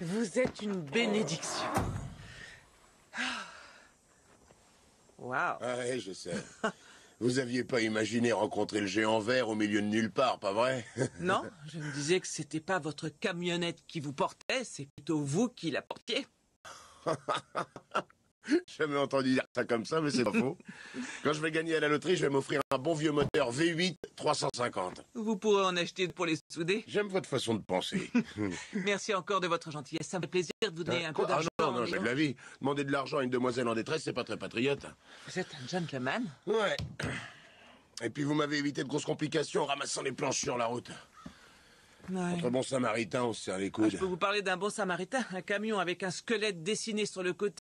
Vous êtes une bénédiction. Ah. Waouh. Ah je sais. Vous aviez pas imaginé rencontrer le géant vert au milieu de nulle part, pas vrai Non, je me disais que c'était pas votre camionnette qui vous portait, c'est plutôt vous qui la portiez. Jamais entendu dire ça comme ça, mais c'est pas faux. Quand je vais gagner à la loterie, je vais m'offrir un bon vieux moteur V8 350. Vous pourrez en acheter pour les souder. J'aime votre façon de penser. Merci encore de votre gentillesse. Ça me fait plaisir de vous donner un coup ah, d'argent. Ah non, non, j'ai de la vie. Demander de l'argent à une demoiselle en détresse, c'est pas très patriote. Vous êtes un gentleman Ouais. Et puis vous m'avez évité de grosses complications en ramassant les planches sur la route. Ouais. bon samaritain, on se serre les ah, coudes. je peux vous parler d'un bon samaritain, un camion avec un squelette dessiné sur le côté